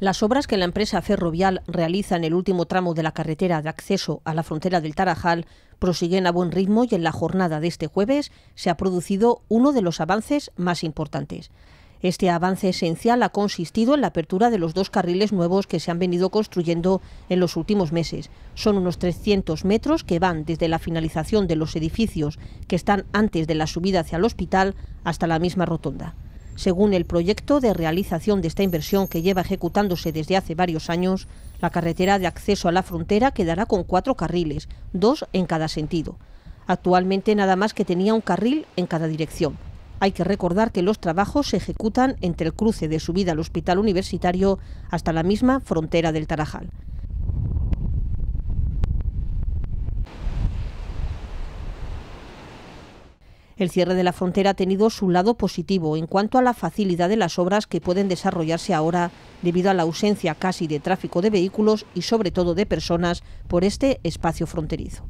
Las obras que la empresa Ferrovial realiza en el último tramo de la carretera de acceso a la frontera del Tarajal prosiguen a buen ritmo y en la jornada de este jueves se ha producido uno de los avances más importantes. Este avance esencial ha consistido en la apertura de los dos carriles nuevos que se han venido construyendo en los últimos meses. Son unos 300 metros que van desde la finalización de los edificios que están antes de la subida hacia el hospital hasta la misma rotonda. Según el proyecto de realización de esta inversión que lleva ejecutándose desde hace varios años, la carretera de acceso a la frontera quedará con cuatro carriles, dos en cada sentido. Actualmente nada más que tenía un carril en cada dirección. Hay que recordar que los trabajos se ejecutan entre el cruce de subida al hospital universitario hasta la misma frontera del Tarajal. El cierre de la frontera ha tenido su lado positivo en cuanto a la facilidad de las obras que pueden desarrollarse ahora debido a la ausencia casi de tráfico de vehículos y sobre todo de personas por este espacio fronterizo.